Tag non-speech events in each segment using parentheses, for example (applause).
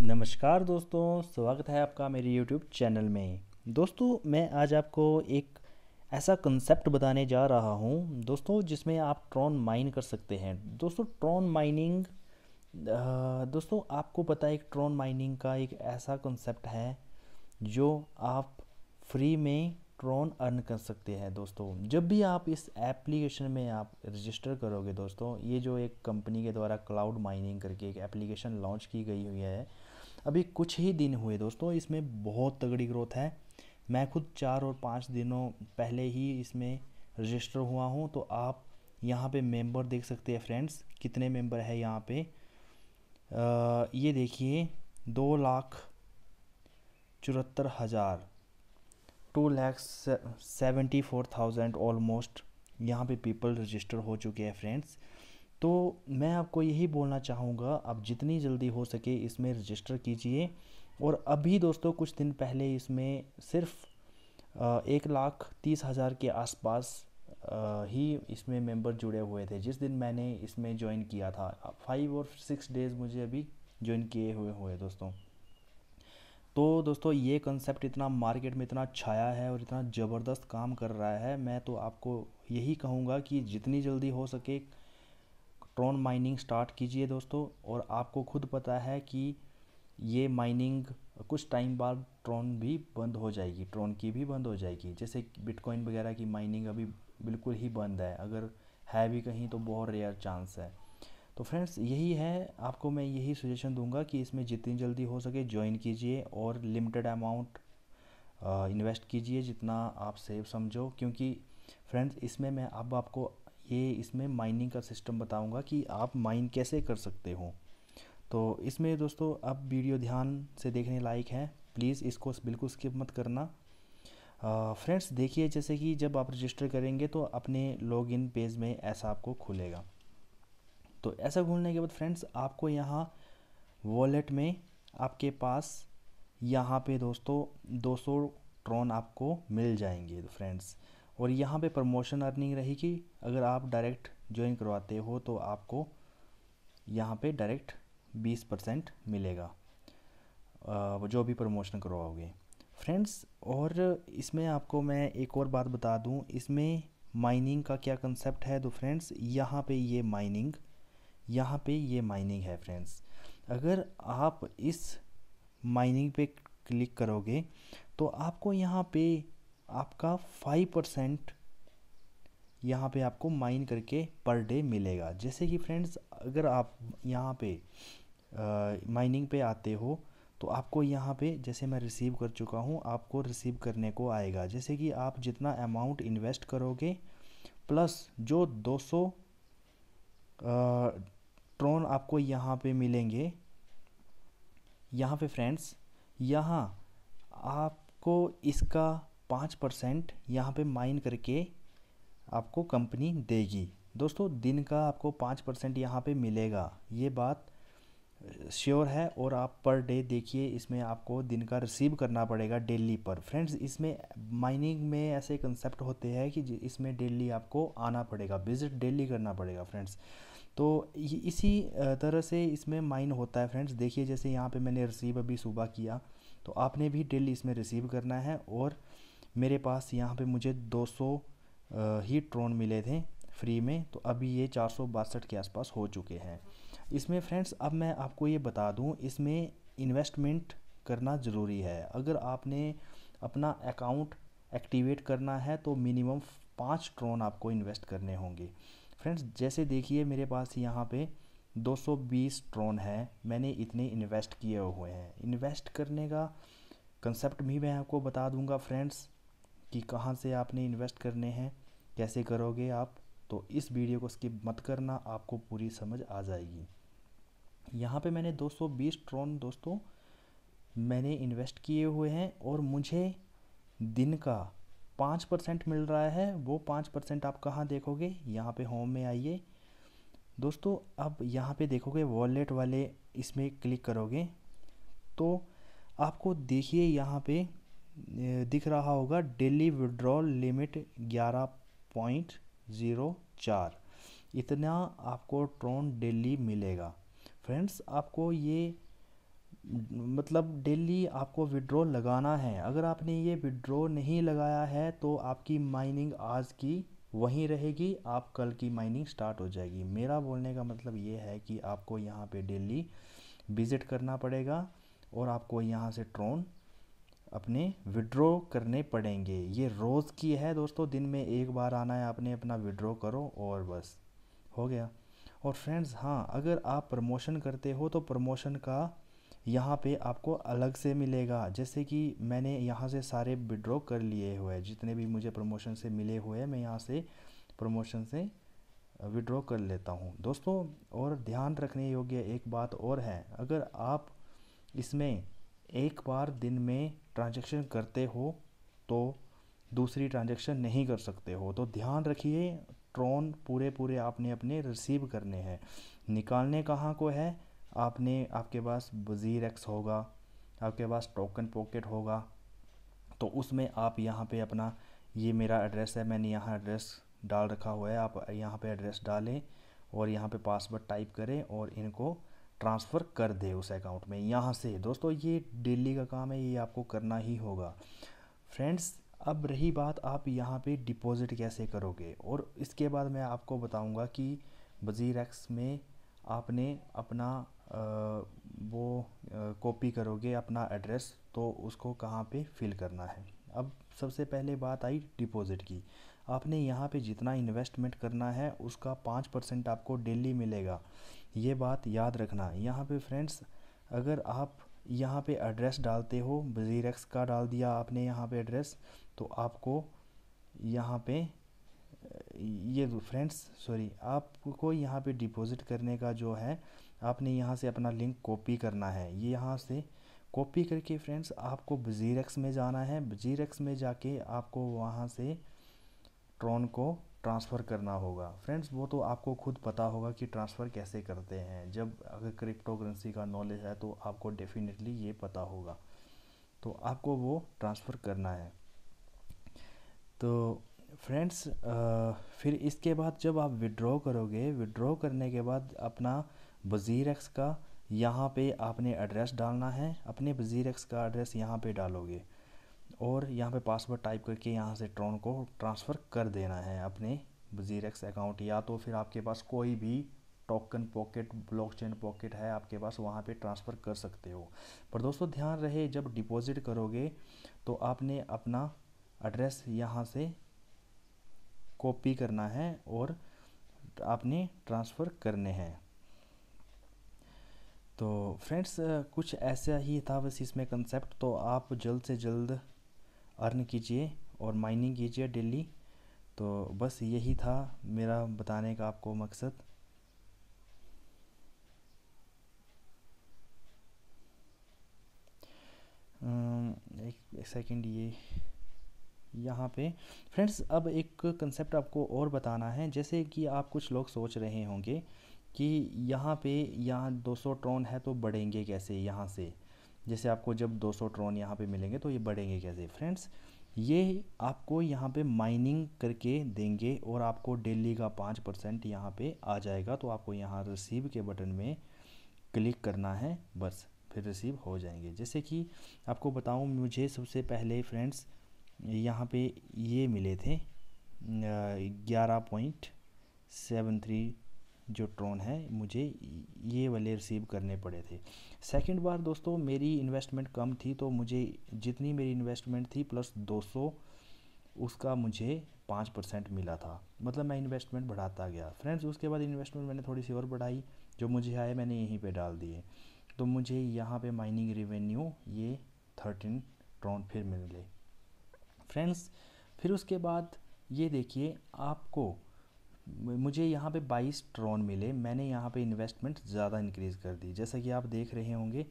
नमस्कार दोस्तों स्वागत है आपका मेरे YouTube चैनल में दोस्तों मैं आज आपको एक ऐसा कंसेप्ट बताने जा रहा हूँ दोस्तों जिसमें आप ट्रॉन माइन कर सकते हैं दोस्तों ट्रॉन माइनिंग दोस्तों आपको पता है एक ट्रॉन माइनिंग का एक ऐसा कंसेप्ट है जो आप फ्री में ट्रॉन अर्न कर सकते हैं दोस्तों जब भी आप इस एप्लीकेशन में आप रजिस्टर करोगे दोस्तों ये जो एक कंपनी के द्वारा क्लाउड माइनिंग करके एक एप्लीकेशन लॉन्च की गई हुई है अभी कुछ ही दिन हुए दोस्तों इसमें बहुत तगड़ी ग्रोथ है मैं खुद चार और पाँच दिनों पहले ही इसमें रजिस्टर हुआ हूँ तो आप यहाँ पे मेंबर देख सकते हैं फ्रेंड्स कितने मेंबर है यहाँ पे आ, ये देखिए दो लाख चौहत्तर हज़ार two lakh seventy four thousand almost यहाँ पे पीपल रजिस्टर हो चुके हैं फ्रेंड्स तो मैं आपको यही बोलना चाहूँगा आप जितनी जल्दी हो सके इसमें रजिस्टर कीजिए और अभी दोस्तों कुछ दिन पहले इसमें सिर्फ एक लाख तीस हज़ार के आसपास ही इसमें मेंबर जुड़े हुए थे जिस दिन मैंने इसमें ज्वाइन किया था फाइव और सिक्स डेज़ मुझे अभी ज्वाइन किए हुए हुए दोस्तों तो दोस्तों ये कंसेप्ट इतना मार्केट में इतना छाया है और इतना ज़बरदस्त काम कर रहा है मैं तो आपको यही कहूँगा कि जितनी जल्दी हो सके ट्रॉन माइनिंग स्टार्ट कीजिए दोस्तों और आपको खुद पता है कि ये माइनिंग कुछ टाइम बाद ट्रॉन भी बंद हो जाएगी ट्रॉन की भी बंद हो जाएगी जैसे बिटकॉइन वगैरह की माइनिंग अभी बिल्कुल ही बंद है अगर है भी कहीं तो बहुत रेयर चांस है तो फ्रेंड्स यही है आपको मैं यही सजेशन दूंगा कि इसमें जितनी जल्दी हो सके ज्वाइन कीजिए और लिमिटेड अमाउंट इन्वेस्ट कीजिए जितना आप सेफ समझो क्योंकि फ्रेंड्स इसमें मैं अब आपको ये इसमें माइनिंग का सिस्टम बताऊंगा कि आप माइन कैसे कर सकते हो तो इसमें दोस्तों अब वीडियो ध्यान से देखने लायक है प्लीज़ इसको बिल्कुल स्किप मत करना फ्रेंड्स देखिए जैसे कि जब आप रजिस्टर करेंगे तो अपने लॉगिन पेज में ऐसा आपको खुलेगा तो ऐसा खुलने के बाद फ्रेंड्स आपको यहाँ वॉलेट में आपके पास यहाँ पे दोस्तों 200 ट्रॉन आपको मिल जाएंगे फ्रेंड्स और यहाँ पे प्रमोशन अर्निंग रहेगी अगर आप डायरेक्ट ज्वाइन करवाते हो तो आपको यहाँ पे डायरेक्ट 20 परसेंट मिलेगा जो भी प्रमोशन करवाओगे फ्रेंड्स और इसमें आपको मैं एक और बात बता दूँ इसमें माइनिंग का क्या कंसेप्ट है तो फ्रेंड्स यहाँ पे ये माइनिंग यहाँ पे ये माइनिंग है फ्रेंड्स अगर आप इस माइनिंग पे क्लिक करोगे तो आपको यहाँ पे आपका फाइव परसेंट यहाँ पे आपको माइन करके पर डे मिलेगा जैसे कि फ्रेंड्स अगर आप यहाँ पे माइनिंग पे आते हो तो आपको यहाँ पे जैसे मैं रिसीव कर चुका हूँ आपको रिसीव करने को आएगा जैसे कि आप जितना अमाउंट इन्वेस्ट करोगे प्लस जो 200 ट्रोन आपको यहाँ पे मिलेंगे यहाँ पे फ्रेंड्स यहाँ आपको इसका पाँच परसेंट यहाँ पर माइन करके आपको कंपनी देगी दोस्तों दिन का आपको पाँच परसेंट यहाँ पर मिलेगा ये बात श्योर है और आप पर डे देखिए इसमें आपको दिन का रिसीव करना पड़ेगा डेली पर फ्रेंड्स इसमें माइनिंग में ऐसे कंसेप्ट होते हैं कि इसमें डेली आपको आना पड़ेगा विजिट डेली करना पड़ेगा फ्रेंड्स तो इसी तरह से इसमें माइन होता है फ्रेंड्स देखिए जैसे यहाँ पे मैंने रिसीव अभी सुबह किया तो आपने भी डेली इसमें रिसीव करना है और मेरे पास यहाँ पे मुझे 200 ही ट्रोन मिले थे फ्री में तो अभी ये चार के आसपास हो चुके हैं इसमें फ्रेंड्स अब मैं आपको ये बता दूँ इसमें इन्वेस्टमेंट करना ज़रूरी है अगर आपने अपना अकाउंट एक्टिवेट करना है तो मिनिमम पाँच ट्रोन आपको इन्वेस्ट करने होंगे फ्रेंड्स जैसे देखिए मेरे पास यहाँ पे 220 ट्रोन हैं मैंने इतने इन्वेस्ट किए हुए हैं इन्वेस्ट करने का कंसेप्ट भी मैं आपको बता दूंगा फ्रेंड्स कि कहाँ से आपने इन्वेस्ट करने हैं कैसे करोगे आप तो इस वीडियो को स्किप मत करना आपको पूरी समझ आ जाएगी यहाँ पे मैंने 220 ट्रॉन दोस्तों मैंने इन्वेस्ट किए हुए हैं और मुझे दिन का पाँच परसेंट मिल रहा है वो पाँच परसेंट आप कहाँ देखोगे यहाँ पे होम में आइए दोस्तों अब यहाँ पे देखोगे वॉलेट वाले इसमें क्लिक करोगे तो आपको देखिए यहाँ पे दिख रहा होगा डेली विड्रॉल लिमिट ग्यारह पॉइंट ज़ीरो चार इतना आपको ट्रोन डेली मिलेगा फ्रेंड्स आपको ये मतलब डेली आपको विड्रॉ लगाना है अगर आपने ये विड्रॉ नहीं लगाया है तो आपकी माइनिंग आज की वहीं रहेगी आप कल की माइनिंग स्टार्ट हो जाएगी मेरा बोलने का मतलब ये है कि आपको यहाँ पे डेली विज़िट करना पड़ेगा और आपको यहाँ से ट्रोन अपने विड्रॉ करने पड़ेंगे ये रोज़ की है दोस्तों दिन में एक बार आना है आपने अपना विड्रॉ करो और बस हो गया और फ्रेंड्स हाँ अगर आप प्रमोशन करते हो तो प्रमोशन का यहाँ पे आपको अलग से मिलेगा जैसे कि मैंने यहाँ से सारे विड्रॉ कर लिए हुए हैं जितने भी मुझे प्रमोशन से मिले हुए हैं मैं यहाँ से प्रमोशन से विड्रॉ कर लेता हूँ दोस्तों और ध्यान रखने योग्य एक बात और है अगर आप इसमें एक बार दिन में ट्रांजेक्शन करते हो तो दूसरी ट्रांजेक्शन नहीं कर सकते हो तो ध्यान रखिए ट्रॉन पूरे पूरे आपने अपने रिसीव करने हैं निकालने कहाँ को है आपने आपके पास वज़ीर एक्स होगा आपके पास टोकन पॉकेट होगा तो उसमें आप यहाँ पे अपना ये मेरा एड्रेस है मैंने यहाँ एड्रेस डाल रखा हुआ है आप यहाँ पे एड्रेस डालें और यहाँ पे पासवर्ड टाइप करें और इनको ट्रांसफ़र कर दे उस अकाउंट में यहाँ से दोस्तों ये डेली का काम है ये आपको करना ही होगा फ्रेंड्स अब रही बात आप यहाँ पे डिपॉज़िट कैसे करोगे और इसके बाद मैं आपको बताऊँगा कि वजीर एक्स में आपने अपना आ, वो कॉपी करोगे अपना एड्रेस तो उसको कहाँ पे फिल करना है अब सबसे पहले बात आई डिपॉज़िट की आपने यहाँ पे जितना इन्वेस्टमेंट करना है उसका पाँच परसेंट आपको डेली मिलेगा ये बात याद रखना यहाँ पे फ्रेंड्स अगर आप यहाँ पे एड्रेस डालते हो वज़ीर एक्स का डाल दिया आपने यहाँ पे एड्रेस तो आपको यहाँ पे ये फ्रेंड्स सॉरी आपको यहाँ पे डिपॉज़िट करने का जो है आपने यहाँ से अपना लिंक कॉपी करना है ये यहाँ से कॉपी करके फ्रेंड्स आपको बज़ीरक्स में जाना है वज़ीर एक्स में जाके आपको वहाँ से ट्रोन को ट्रांसफ़र करना होगा फ्रेंड्स वो तो आपको खुद पता होगा कि ट्रांसफ़र कैसे करते हैं जब अगर क्रिप्टो करेंसी का नॉलेज है तो आपको डेफिनेटली ये पता होगा तो आपको वो ट्रांसफ़र करना है तो फ्रेंड्स फिर इसके बाद जब आप विड्रॉ करोगे विड्रॉ करने के बाद अपना वज़ीर एक्स का यहाँ पे आपने एड्रेस डालना है अपने वज़ीर एक्स का एड्रेस यहाँ पे डालोगे और यहाँ पे पासवर्ड टाइप करके यहाँ से ट्रॉन को ट्रांसफ़र कर देना है अपने जीरेक्स अकाउंट या तो फिर आपके पास कोई भी टोकन पॉकेट ब्लॉकचेन पॉकेट है आपके पास वहाँ पे ट्रांसफ़र कर सकते हो पर दोस्तों ध्यान रहे जब डिपॉजिट करोगे तो आपने अपना एड्रेस यहाँ से कॉपी करना है और आपने ट्रांसफ़र करने हैं तो फ्रेंड्स कुछ ऐसा ही था बस इसमें कंसेप्ट तो आप जल्द से जल्द अर्न कीजिए और माइनिंग कीजिए डेली तो बस यही था मेरा बताने का आपको मकसद एक, सेकंड सेकेंड ये यहाँ पे फ्रेंड्स अब एक कंसेप्ट आपको और बताना है जैसे कि आप कुछ लोग सोच रहे होंगे कि यहाँ पे यहाँ 200 ट्रोन है तो बढ़ेंगे कैसे यहाँ से जैसे आपको जब 200 ट्रॉन यहाँ पर मिलेंगे तो ये बढ़ेंगे कैसे फ्रेंड्स ये आपको यहाँ पे माइनिंग करके देंगे और आपको डेली का पाँच परसेंट यहाँ पर आ जाएगा तो आपको यहाँ रिसीव के बटन में क्लिक करना है बस फिर रिसीव हो जाएंगे जैसे कि आपको बताऊँ मुझे सबसे पहले फ्रेंड्स यहाँ पे ये मिले थे ग्यारह पॉइंट सेवन थ्री जो ट्रोन है मुझे ये वाले रिसीव करने पड़े थे सेकंड बार दोस्तों मेरी इन्वेस्टमेंट कम थी तो मुझे जितनी मेरी इन्वेस्टमेंट थी प्लस 200 उसका मुझे पाँच परसेंट मिला था मतलब मैं इन्वेस्टमेंट बढ़ाता गया फ्रेंड्स उसके बाद इन्वेस्टमेंट मैंने थोड़ी सी और बढ़ाई जो मुझे आए मैंने यहीं पर डाल दिए तो मुझे यहाँ पर माइनिंग रिवेन्यू ये थर्टीन ट्रोन फिर मिले फ्रेंड्स फिर उसके बाद ये देखिए आपको मुझे यहाँ पे 22 ट्रॉन मिले मैंने यहाँ पे इन्वेस्टमेंट ज़्यादा इंक्रीज़ कर दी जैसा कि आप देख रहे होंगे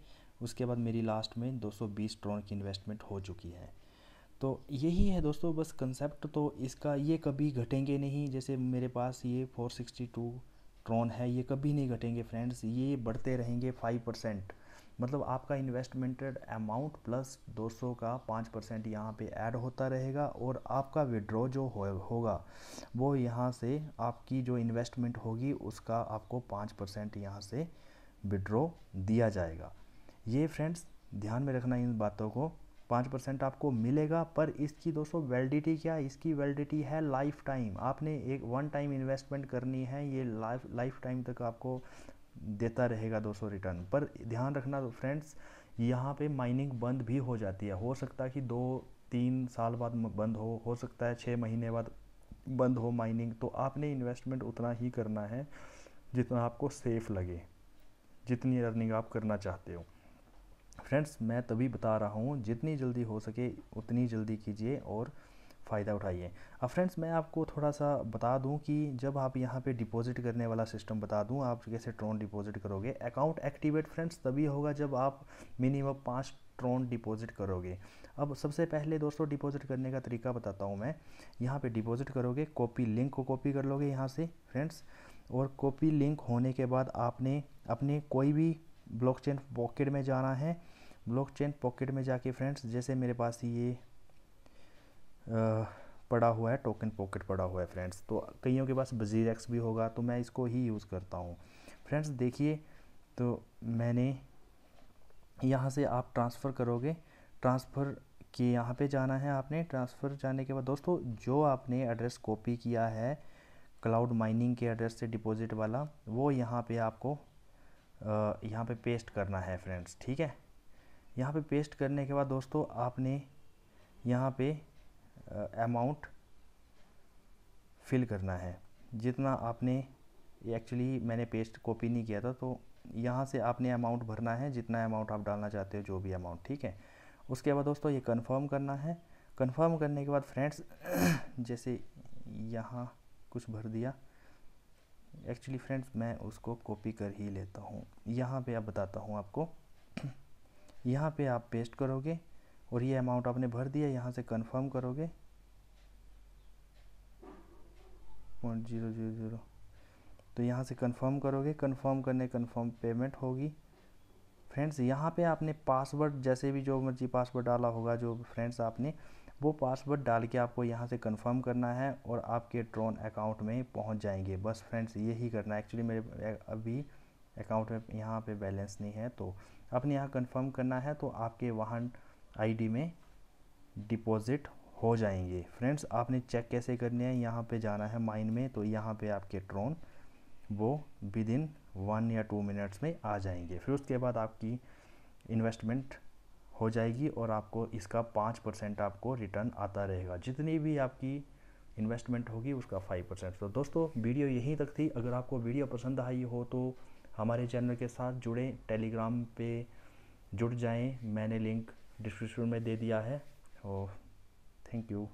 उसके बाद मेरी लास्ट में 220 ट्रॉन की इन्वेस्टमेंट हो चुकी है तो यही है दोस्तों बस कंसेप्ट तो इसका ये कभी घटेंगे नहीं जैसे मेरे पास ये 462 ट्रॉन है ये कभी नहीं घटेंगे फ्रेंड्स ये बढ़ते रहेंगे फाइव परसेंट मतलब आपका इन्वेस्टमेंटेड अमाउंट प्लस 200 का पाँच परसेंट यहाँ पर ऐड होता रहेगा और आपका विड्रॉ जो हो, होगा वो यहाँ से आपकी जो इन्वेस्टमेंट होगी उसका आपको पाँच परसेंट यहाँ से विड्रॉ दिया जाएगा ये फ्रेंड्स ध्यान में रखना इन बातों को पाँच परसेंट आपको मिलेगा पर इसकी दोस्तों वैलिडिटी क्या इसकी वैलिडिटी है लाइफ टाइम आपने एक वन टाइम इन्वेस्टमेंट करनी है ये लाइफ लाइफ टाइम तक आपको देता रहेगा 200 रिटर्न पर ध्यान रखना तो फ्रेंड्स यहाँ पे माइनिंग बंद भी हो जाती है हो सकता है कि दो तीन साल बाद बंद हो हो सकता है छः महीने बाद बंद हो माइनिंग तो आपने इन्वेस्टमेंट उतना ही करना है जितना आपको सेफ लगे जितनी अर्निंग आप करना चाहते हो फ्रेंड्स मैं तभी बता रहा हूँ जितनी जल्दी हो सके उतनी जल्दी कीजिए और फ़ायदा उठाइए अब फ्रेंड्स मैं आपको थोड़ा सा बता दूं कि जब आप यहाँ पे डिपॉजिट करने वाला सिस्टम बता दूं आप कैसे ट्रोन डिपॉजिट करोगे अकाउंट एक्टिवेट फ्रेंड्स तभी होगा जब आप मिनिमम पाँच ट्रोन डिपॉजिट करोगे अब सबसे पहले दोस्तों डिपॉजिट करने का तरीका बताता हूँ मैं यहाँ पर डिपॉजिट करोगे कॉपी लिंक को कॉपी कर लोगे यहाँ से फ्रेंड्स और कॉपी लिंक होने के बाद आपने अपने कोई भी ब्लॉक पॉकेट में जाना है ब्लॉक पॉकेट में जाके फ्रेंड्स जैसे मेरे पास ये पड़ा हुआ है टोकन पॉकेट पड़ा हुआ है फ्रेंड्स तो कईयों के पास बजीर एक्स भी होगा तो मैं इसको ही यूज़ करता हूँ फ्रेंड्स देखिए तो मैंने यहाँ से आप ट्रांसफ़र करोगे ट्रांसफ़र के यहाँ पे जाना है आपने ट्रांसफ़र जाने के बाद दोस्तों जो आपने एड्रेस कॉपी किया है क्लाउड माइनिंग के एड्रेस से डिपॉजिट वाला वो यहाँ पे आपको यहाँ पे पेस्ट करना है फ्रेंड्स ठीक है यहाँ पे पेस्ट करने के बाद दोस्तों आपने यहाँ पे अमाउंट फिल करना है जितना आपने एक्चुअली मैंने पेस्ट कॉपी नहीं किया था तो यहाँ से आपने अमाउंट भरना है जितना अमाउंट आप डालना चाहते हो जो भी अमाउंट ठीक है उसके बाद दोस्तों ये कंफर्म करना है कंफर्म करने के बाद फ्रेंड्स (clears throat) जैसे यहाँ कुछ भर दिया एक्चुअली फ्रेंड्स मैं उसको कॉपी कर ही लेता हूँ यहाँ पे आप बताता हूँ आपको (clears throat) यहाँ पे आप पेस्ट करोगे और ये अमाउंट आपने भर दिया यहाँ से कंफर्म करोगे पॉइंट जीरो जीरो जीरो तो यहाँ से कंफर्म करोगे कंफर्म करने कंफर्म पेमेंट होगी फ्रेंड्स यहाँ पे आपने पासवर्ड जैसे भी जो मर्जी पासवर्ड डाला होगा जो फ्रेंड्स आपने वो पासवर्ड डाल के आपको यहाँ से कंफर्म करना है और आपके ट्रोन अकाउंट में पहुँच जाएंगे बस फ्रेंड्स यही करना है एक्चुअली मेरे अभी अकाउंट में यहाँ पे बैलेंस नहीं है तो आपने यहाँ कंफर्म करना है तो आपके वाहन आईडी में डिपॉज़िट हो जाएंगे फ्रेंड्स आपने चेक कैसे करनी है यहाँ पे जाना है माइन में तो यहाँ पे आपके ट्रोन वो विद इन वन या टू मिनट्स में आ जाएंगे फिर उसके बाद आपकी इन्वेस्टमेंट हो जाएगी और आपको इसका पाँच परसेंट आपको रिटर्न आता रहेगा जितनी भी आपकी इन्वेस्टमेंट होगी उसका फाइव परसेंट तो दोस्तों वीडियो यहीं तक थी अगर आपको वीडियो पसंद आई हो तो हमारे चैनल के साथ जुड़ें टेलीग्राम पे जुड़ जाएं मैंने लिंक डिस्क्रिप्शन में दे दिया है और थैंक यू